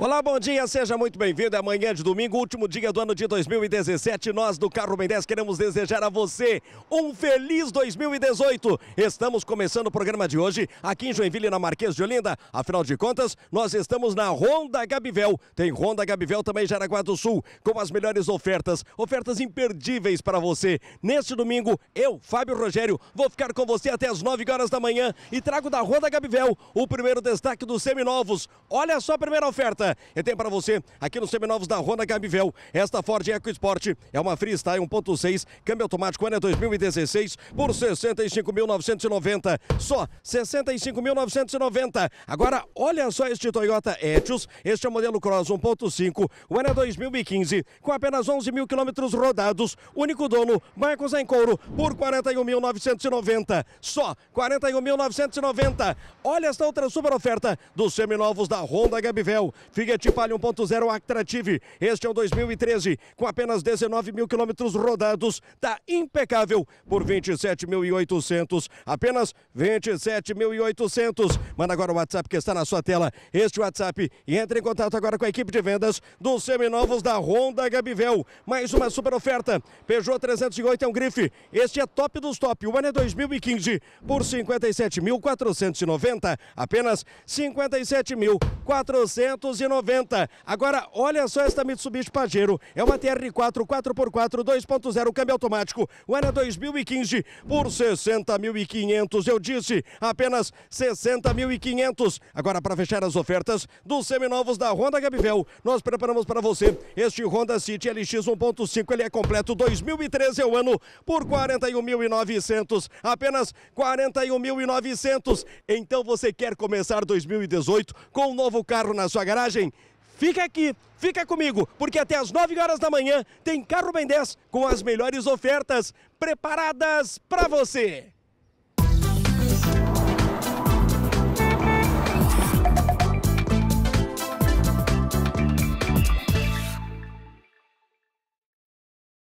Olá, bom dia, seja muito bem-vindo. É amanhã de domingo, último dia do ano de 2017, nós do Carro Ben 10 queremos desejar a você um feliz 2018. Estamos começando o programa de hoje aqui em Joinville, na Marquês de Olinda. Afinal de contas, nós estamos na Ronda Gabivel. Tem Ronda Gabivel também em Jaraguá do Sul, com as melhores ofertas, ofertas imperdíveis para você. Neste domingo, eu, Fábio Rogério, vou ficar com você até as 9 horas da manhã e trago da Ronda Gabivel o primeiro destaque dos seminovos. Olha só a primeira oferta. E tem para você aqui nos seminovos da Honda Gabivel. Esta Ford EcoSport é uma Freestyle 1.6, câmbio automático ano 2016 é por 65.990. Só 65.990. Agora, olha só este Toyota Etios. Este é o modelo Cross 1.5, o ano é 2015, com apenas 11 mil quilômetros rodados. Único dono, Marcos couro, por 41.990. Só 41.990. Olha esta outra super oferta dos seminovos da Honda Gabivel. Fiat Palio 1.0 Actrative. Este é o 2013 com apenas 19 mil quilômetros rodados. está impecável por 27.800. Apenas 27.800. Manda agora o WhatsApp que está na sua tela. Este WhatsApp e entre em contato agora com a equipe de vendas dos seminovos da Honda Gabivel. Mais uma super oferta. Peugeot 308 é um grife. Este é top dos top. O ano é 2015 por 57.490. Apenas 57.490. Agora, olha só esta Mitsubishi Pajero. É uma TR4 4x4 2.0 câmbio automático. O ano 2015 é por 60.500. Eu disse, apenas 60.500. Agora, para fechar as ofertas dos seminovos da Honda Gabivel, nós preparamos para você este Honda City LX 1.5. Ele é completo 2013 é o ano por 41.900. Apenas 41.900. Então você quer começar 2018 com um novo carro na sua garagem? Fica aqui, fica comigo, porque até as 9 horas da manhã tem Carro Ben 10 com as melhores ofertas preparadas para você.